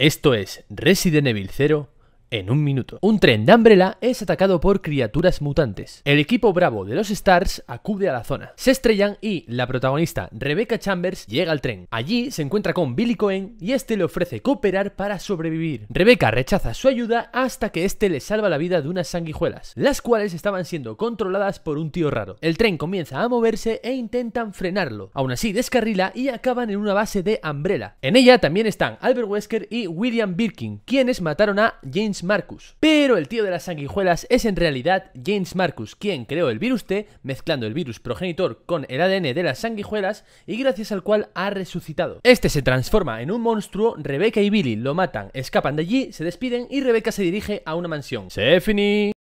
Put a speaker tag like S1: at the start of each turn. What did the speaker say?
S1: Esto es Resident Evil 0 en un minuto. Un tren de Umbrella es atacado por criaturas mutantes. El equipo bravo de los Stars acude a la zona. Se estrellan y la protagonista Rebecca Chambers llega al tren. Allí se encuentra con Billy Cohen y este le ofrece cooperar para sobrevivir. Rebecca rechaza su ayuda hasta que este le salva la vida de unas sanguijuelas, las cuales estaban siendo controladas por un tío raro. El tren comienza a moverse e intentan frenarlo. Aún así descarrila y acaban en una base de Umbrella. En ella también están Albert Wesker y William Birkin, quienes mataron a James Marcus. Pero el tío de las sanguijuelas es en realidad James Marcus, quien creó el virus T, mezclando el virus progenitor con el ADN de las sanguijuelas y gracias al cual ha resucitado. Este se transforma en un monstruo, Rebecca y Billy lo matan, escapan de allí, se despiden y Rebecca se dirige a una mansión. ¡Se